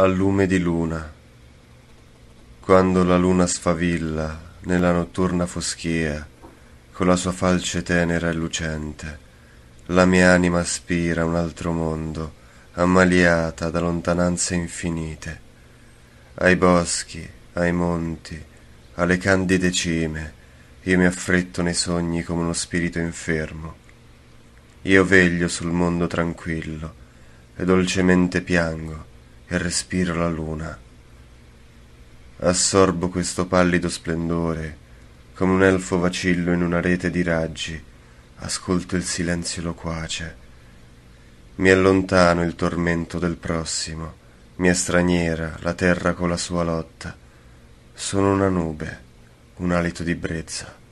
al lume di luna. Quando la luna sfavilla nella notturna foschia, con la sua falce tenera e lucente, la mia anima aspira un altro mondo, ammaliata da lontananze infinite, ai boschi, ai monti, alle candide cime, io mi affretto nei sogni come uno spirito infermo. Io veglio sul mondo tranquillo e dolcemente piango e respiro la luna. Assorbo questo pallido splendore, come un elfo vacillo in una rete di raggi, ascolto il silenzio loquace. Mi allontano il tormento del prossimo, mi è straniera la terra con la sua lotta. Sono una nube, un alito di brezza.